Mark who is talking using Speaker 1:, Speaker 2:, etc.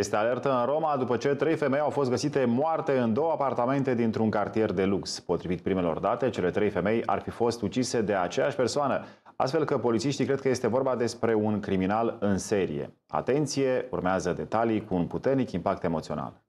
Speaker 1: Este alertă în Roma după ce trei femei au fost găsite moarte în două apartamente dintr-un cartier de lux. Potrivit primelor date, cele trei femei ar fi fost ucise de aceeași persoană, astfel că polițiștii cred că este vorba despre un criminal în serie. Atenție, urmează detalii cu un puternic impact emoțional.